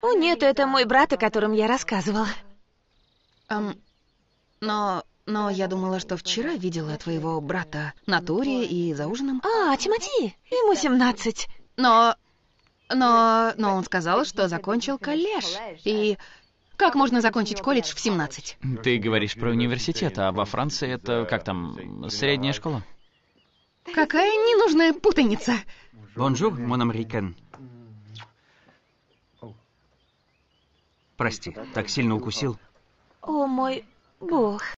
О, ну, нет, это мой брат, о котором я рассказывала. Эм, но... но я думала, что вчера видела твоего брата на туре и за ужином. А, Тимати, ему 17. Но... но... но он сказал, что закончил колледж, и... Как можно закончить колледж в 17? Ты говоришь про университет, а во Франции это, как там, средняя школа? Какая ненужная путаница! Бонжур, мон американ. Прости, так сильно укусил. О мой бог.